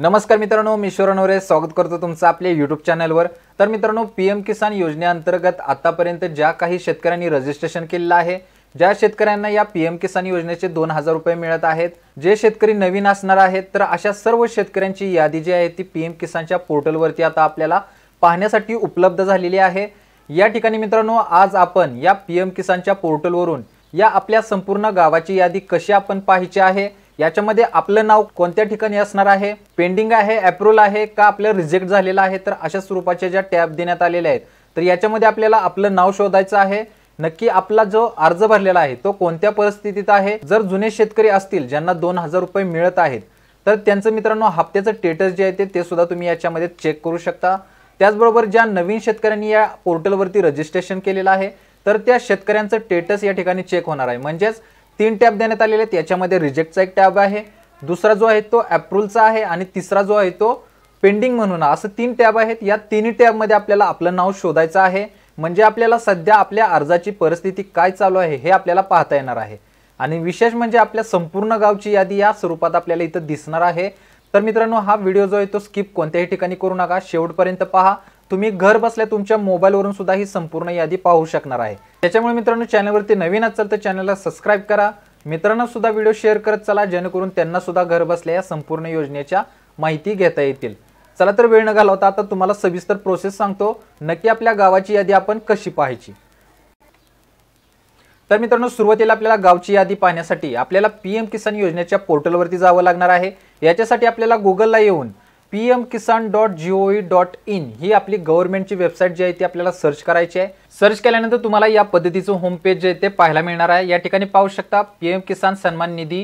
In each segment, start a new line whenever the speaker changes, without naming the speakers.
नमस्कार मित्रांनो मी ओरे स्वागत करतो तुमचं आपल्या यूट्यूब चॅनलवर तर मित्रांनो पी एम किसान योजनेअंतर्गत आतापर्यंत ज्या काही शेतकऱ्यांनी रजिस्ट्रेशन केलेलं आहे ज्या शेतकऱ्यांना या पी एम किसान योजनेचे दोन हजार रुपये मिळत आहेत जे शेतकरी नवीन असणार आहेत तर अशा सर्व शेतकऱ्यांची यादी जी आहे ती पी एम किसानच्या पोर्टलवरती आता आपल्याला पाहण्यासाठी उपलब्ध झालेली आहे या ठिकाणी मित्रांनो आज आपण या पी एम किसानच्या पोर्टलवरून या आपल्या संपूर्ण गावाची यादी कशी आपण पाहायची आहे याच्यामध्ये आपलं नाव कोणत्या ठिकाणी असणार आहे पेंडिंग आहे अप्रुव्हल आहे का आपलं रिजेक्ट झालेलं आहे तर अशा स्वरूपाच्या ज्या टॅब देण्यात आलेल्या आहेत तर याच्यामध्ये आपल्याला आपलं नाव शोधायचं आहे नक्की आपला जो अर्ज भरलेला आहे तो कोणत्या परिस्थितीत आहे जर जुने शेतकरी असतील ज्यांना दोन हजार रुपये मिळत आहेत तर त्यांचं मित्रांनो हप्त्याचं स्टेटस जे आहे ते सुद्धा तुम्ही याच्यामध्ये चेक करू शकता त्याचबरोबर ज्या नवीन शेतकऱ्यांनी या पोर्टलवरती रजिस्ट्रेशन केलेलं आहे तर त्या शेतकऱ्यांचं स्टेटस या ठिकाणी चेक होणार आहे म्हणजेच तीन टॅब देण्यात आलेले आहेत याच्यामध्ये रिजेक्टचा एक टॅब आहे दुसरा जो आहे तो अप्रूवलचा आहे आणि तिसरा जो आहे तो पेंडिंग म्हणून असं तीन टॅब आहेत या तिन्ही टॅबमध्ये आपल्याला आपलं नाव शोधायचं आहे म्हणजे आपल्याला सध्या आपल्या अर्जाची परिस्थिती काय चालू आहे हे आपल्याला पाहता येणार आहे आणि विशेष म्हणजे आपल्या संपूर्ण गावची यादी या स्वरूपात आपल्याला इथं दिसणार आहे तर मित्रांनो हा व्हिडिओ जो आहे तो स्किप कोणत्याही ठिकाणी करू नका शेवटपर्यंत पहा तुम्ही घर बसल्या तुमच्या मोबाईलवरून सुद्धा ही संपूर्ण यादी पाहू शकणार आहे त्याच्यामुळे मित्रांनो चॅनलवरती नवीन असाल तर चॅनलला सबस्क्राईब करा मित्रांना सुद्धा व्हिडिओ शेअर करत चला जेणेकरून त्यांना सुद्धा घर बसल्या या संपूर्ण योजनेच्या माहिती घेता येतील चला तर वेळ न घालवता आता तुम्हाला सविस्तर प्रोसेस सांगतो नक्की आपल्या गावाची यादी आपण कशी पाहायची तर मित्रांनो सुरुवातीला आपल्याला गावची यादी पाहण्यासाठी आपल्याला पीएम किसान योजनेच्या पोर्टलवरती जावं लागणार आहे याच्यासाठी आपल्याला गुगलला येऊन P M Kisan dot G O V dot in ही आपली गव्हर्नमेंटची वेबसाईट जी आहे ती आपल्याला सर्च करायची आहे सर्च केल्यानंतर तुम्हाला या पद्धतीचं होमपेज जे आहे ते पाहायला मिळणार आहे या ठिकाणी पाहू शकता पी एम किसान सन्मान निधी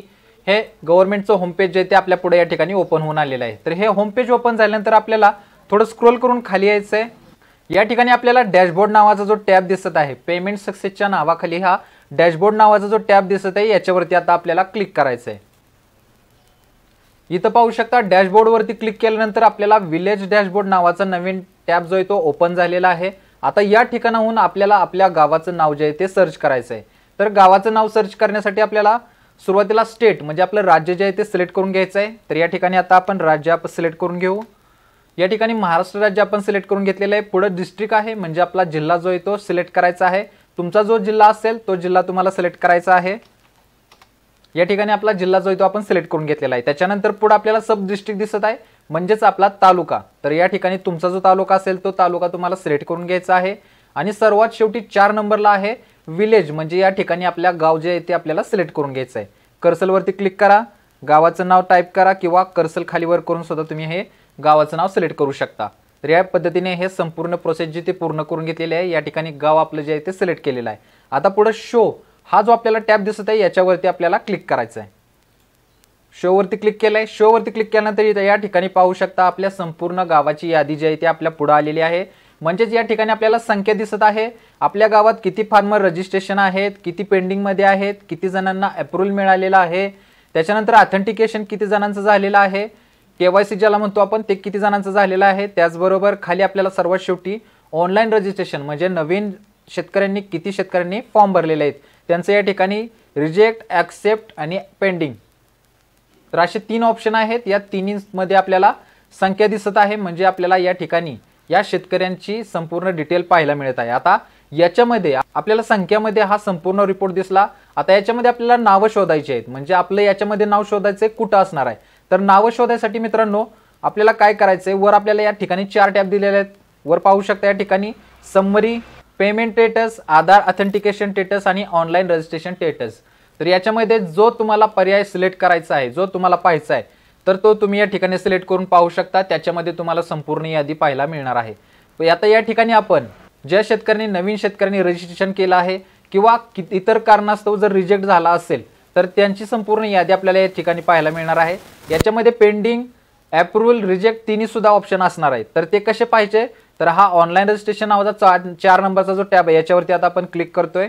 हे गव्हर्नमेंटचं होमपेज जे आहे ते आपल्या पुढे या ठिकाणी ओपन होऊन आलेलं आहे तर हे होमपेज ओपन झाल्यानंतर आपल्याला थोडं स्क्रोल करून खाली यायचं आहे या ठिकाणी आपल्याला डॅशबोर्ड नावाचा जो टॅब दिसत आहे पेमेंट सक्सेसच्या नावाखाली हा डॅशबोर्ड नावाचा जो टॅब दिसत आहे याच्यावरती आता आपल्याला क्लिक करायचं आहे इथं पाहू शकता डॅशबोर्डवरती क्लिक केल्यानंतर आपल्याला विलेज डॅशबोर्ड नावाचा नवीन टॅब जो आहे तो ओपन झालेला आहे आता या ठिकाणाहून आपल्याला आपल्या गावाचं नाव जे आहे ते सर्च करायचं आहे तर गावाचं नाव सर्च करण्यासाठी आपल्याला सुरुवातीला स्टेट म्हणजे आपलं राज्य जे आहे ते सिलेक्ट करून घ्यायचं आहे तर या ठिकाणी आता आपण राज्य आपण सिलेक्ट करून घेऊ या ठिकाणी महाराष्ट्र राज्य आपण सिलेक्ट करून घेतलेलं आहे पुढं डिस्ट्रिक्ट आहे म्हणजे आपला जिल्हा जो आहे तो सिलेक्ट करायचा आहे तुमचा जो जिल्हा असेल तो जिल्हा तुम्हाला सिलेक्ट करायचा आहे या ठिकाणी आपला जिल्हा जो आहे तो आपण सिलेक्ट करून घेतलेला आहे त्याच्यानंतर पुढे आपल्याला सब डिस्ट्रिक्ट दिसत आहे म्हणजेच आपला तालुका तर या ठिकाणी तुमचा जो तालुका असेल तो तालुका तुम्हाला सिलेक्ट करून घ्यायचा आहे आणि सर्वात शेवटी चार नंबरला आहे विलेज म्हणजे या ठिकाणी आपल्या गाव जे आहे ते आपल्याला सिलेक्ट करून घ्यायचं आहे कर्सलवरती क्लिक करा गावाचं नाव टाईप करा किंवा कर्सल खालीवर करून सुद्धा तुम्ही हे गावाचं नाव सिलेक्ट करू शकता तर या पद्धतीने हे संपूर्ण प्रोसेस जी ते पूर्ण करून घेतलेली आहे या ठिकाणी गाव आपलं जे आहे ते सिलेक्ट केलेलं आहे आता पुढं शो हा जो आपल्याला टॅब दिसत आहे याच्यावरती आपल्याला क्लिक करायचं आहे शोवरती क्लिक केलं आहे शोवरती क्लिक केल्यानंतर या ठिकाणी पाहू शकता आपल्या संपूर्ण गावाची यादी जी आहे ती आपल्या पुढे आलेली आहे म्हणजेच या ठिकाणी आपल्याला संख्या दिसत आहे आपल्या गावात किती फार्मर रजिस्ट्रेशन आहेत किती पेंडिंगमध्ये आहेत किती जणांना अप्रुव्हल मिळालेला आहे त्याच्यानंतर ऑथेंटिकेशन किती जणांचं झालेलं आहे केवायसी ज्याला म्हणतो आपण ते किती जणांचं झालेलं आहे त्याचबरोबर खाली आपल्याला सर्वात शेवटी ऑनलाईन रजिस्ट्रेशन म्हणजे नवीन शेतकऱ्यांनी किती शेतकऱ्यांनी फॉर्म भरलेले आहेत त्यांचं या ठिकाणी रिजेक्ट ॲक्सेप्ट आणि पेंडिंग तर असे तीन ऑप्शन आहेत या तिन्हीमध्ये आपल्याला संख्या दिसत आहे म्हणजे आपल्याला या ठिकाणी या शेतकऱ्यांची संपूर्ण डिटेल पाहायला मिळत आहे आता याच्यामध्ये आपल्याला संख्यामध्ये हा संपूर्ण रिपोर्ट दिसला आता याच्यामध्ये आपल्याला नावं शोधायची आहेत म्हणजे आपलं याच्यामध्ये नाव शोधायचं कुठं असणार आहे तर नावं शोधायसाठी मित्रांनो आपल्याला काय करायचं आहे वर आपल्याला या ठिकाणी चार टॅब दिलेले आहेत वर पाहू शकता या ठिकाणी summary payment status Aadhaar authentication status आणि ऑनलाईन रजिस्ट्रेशन स्टेटस तर याच्यामध्ये जो तुम्हाला पर्याय सिलेक्ट करायचा आहे जो तुम्हाला पाहायचा आहे तर तो तुम्ही या ठिकाणी सिलेक्ट करून पाहू शकता त्याच्यामध्ये तुम्हाला संपूर्ण यादी पाहायला मिळणार आहे आता या ठिकाणी आपण ज्या शेतकऱ्यांनी नवीन शेतकऱ्यांनी रजिस्ट्रेशन केलं आहे किंवा इतर कारणास्तव जर रिजेक्ट झाला असेल तर त्यांची संपूर्ण यादी आपल्याला या ठिकाणी पाहायला मिळणार आहे याच्यामध्ये पेंडिंग अप्रुव्हल रिजेक्ट तिन्ही सुद्धा ऑप्शन असणार आहे तर ते कसे पाहिजे तर हा ऑनलाईन रजिस्ट्रेशन नावाचा चार नंबरचा जो टॅब आहे याच्यावरती आता आपण क्लिक करतोय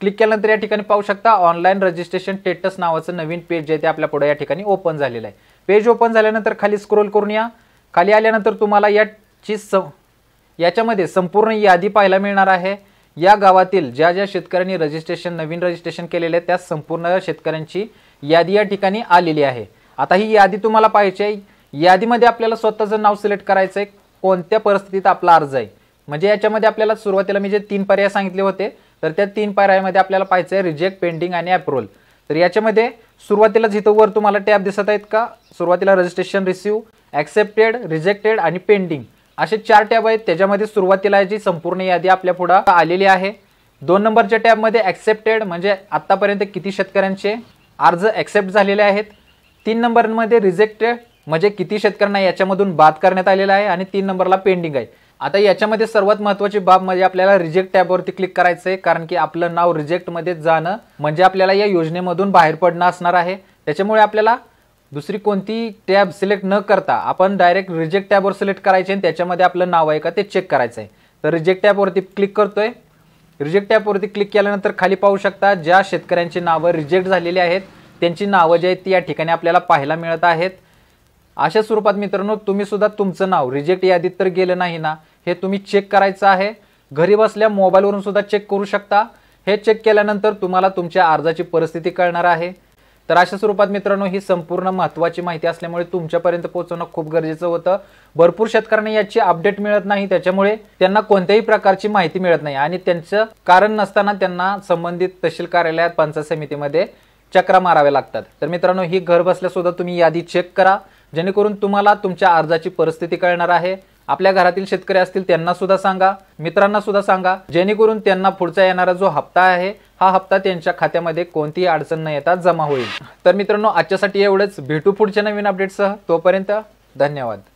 क्लिक केल्यानंतर या ठिकाणी पाहू शकता ऑनलाईन रजिस्ट्रेशन स्टेटस नावाचं नवीन पेज जे आहे ते आपल्या पुढे या ठिकाणी ओपन झालेलं आहे पेज ओपन झाल्यानंतर खाली स्क्रोल करून या खाली आल्यानंतर तुम्हाला याची स याच्यामध्ये संपूर्ण यादी पाहायला मिळणार आहे या गावातील ज्या ज्या शेतकऱ्यांनी रजिस्ट्रेशन नवीन रजिस्ट्रेशन केलेले आहे त्या संपूर्ण शेतकऱ्यांची यादी या ठिकाणी आलेली आहे आता ही यादी तुम्हाला पाहायची आहे यादीमध्ये आपल्याला स्वतःचं नाव सिलेक्ट करायचं आहे कोणत्या परिस्थितीत आपला अर्ज आहे म्हणजे याच्यामध्ये आपल्याला सुरुवातीला मी जे तीन पर्याय सांगितले होते तर त्या तीन पर्यायामध्ये आपल्याला पाहिजे रिजेक्ट पेंडिंग आणि ॲप्रुव्हल तर याच्यामध्ये सुरुवातीला जिथं वर तुम्हाला टॅब दिसत आहेत का सुरुवातीला रजिस्ट्रेशन रिसिव्ह ॲक्सेप्टेड रिजेक्टेड आणि पेंडिंग असे चार टॅब आहेत त्याच्यामध्ये सुरुवातीला जी संपूर्ण यादी आपल्या पुढं आलेली आहे दोन नंबरच्या टॅबमध्ये ॲक्सेप्टेड म्हणजे आत्तापर्यंत किती शेतकऱ्यांचे अर्ज ॲक्सेप्ट झालेले आहेत तीन नंबरमध्ये रिजेक्टेड म्हणजे किती शेतकऱ्यांना याच्यामधून बाद करण्यात आलेला आहे आणि तीन नंबरला पेंडिंग आहे आता याच्यामध्ये सर्वात महत्वाची बाब म्हणजे आपल्याला रिजेक्ट टॅबवरती क्लिक करायचं आहे कारण की आपलं नाव रिजेक्टमध्ये जाणं म्हणजे आपल्याला या योजनेमधून बाहेर पडणं असणार आहे त्याच्यामुळे आपल्याला दुसरी कोणती टॅब सिलेक्ट न करता आपण डायरेक्ट रिजेक्ट टॅबवर सिलेक्ट करायचे आणि त्याच्यामध्ये आपलं नाव आहे का ते चेक करायचं आहे तर रिजेक्ट टॅबवरती क्लिक करतोय रिजेक्ट टॅबवरती क्लिक केल्यानंतर खाली पाहू शकता ज्या शेतकऱ्यांची नावं रिजेक्ट झालेली आहेत त्यांची नावं जी आहेत ती या ठिकाणी आपल्याला पाहायला मिळत आहेत अशा स्वरूपात मित्रांनो तुम्ही सुद्धा तुमचं नाव रिजेक्ट यादीत तर गेलं नाही ना हे तुम्ही चेक करायचं आहे घरी बसल्या मोबाईलवरून सुद्धा चेक करू शकता हे चेक केल्यानंतर तुम्हाला तुमच्या अर्जाची परिस्थिती कळणार आहे तर अशा स्वरूपात मित्रांनो ही संपूर्ण महत्त्वाची माहिती असल्यामुळे तुमच्यापर्यंत पोहोचवणं खूप गरजेचं होतं भरपूर शेतकऱ्यांना याची अपडेट मिळत नाही त्याच्यामुळे त्यांना कोणत्याही प्रकारची माहिती मिळत नाही आणि त्यांचं कारण नसताना त्यांना संबंधित तहसील कार्यालयात पंचायत समितीमध्ये चक्रा माराव्या लागतात तर मित्रांनो ही घर बसल्यासुद्धा तुम्ही यादी चेक करा जेणेकरून तुम्हाला तुमच्या अर्जाची परिस्थिती कळणार आहे आपल्या घरातील शेतकरी असतील त्यांना सुद्धा सांगा मित्रांना सुद्धा सांगा जेणेकरून त्यांना पुढचा येणारा जो हप्ता आहे हा हप्ता त्यांच्या खात्यामध्ये कोणतीही अडचण न येता जमा होईल तर मित्रांनो आजच्यासाठी एवढंच भेटू पुढच्या नवीन अपडेटसह तोपर्यंत धन्यवाद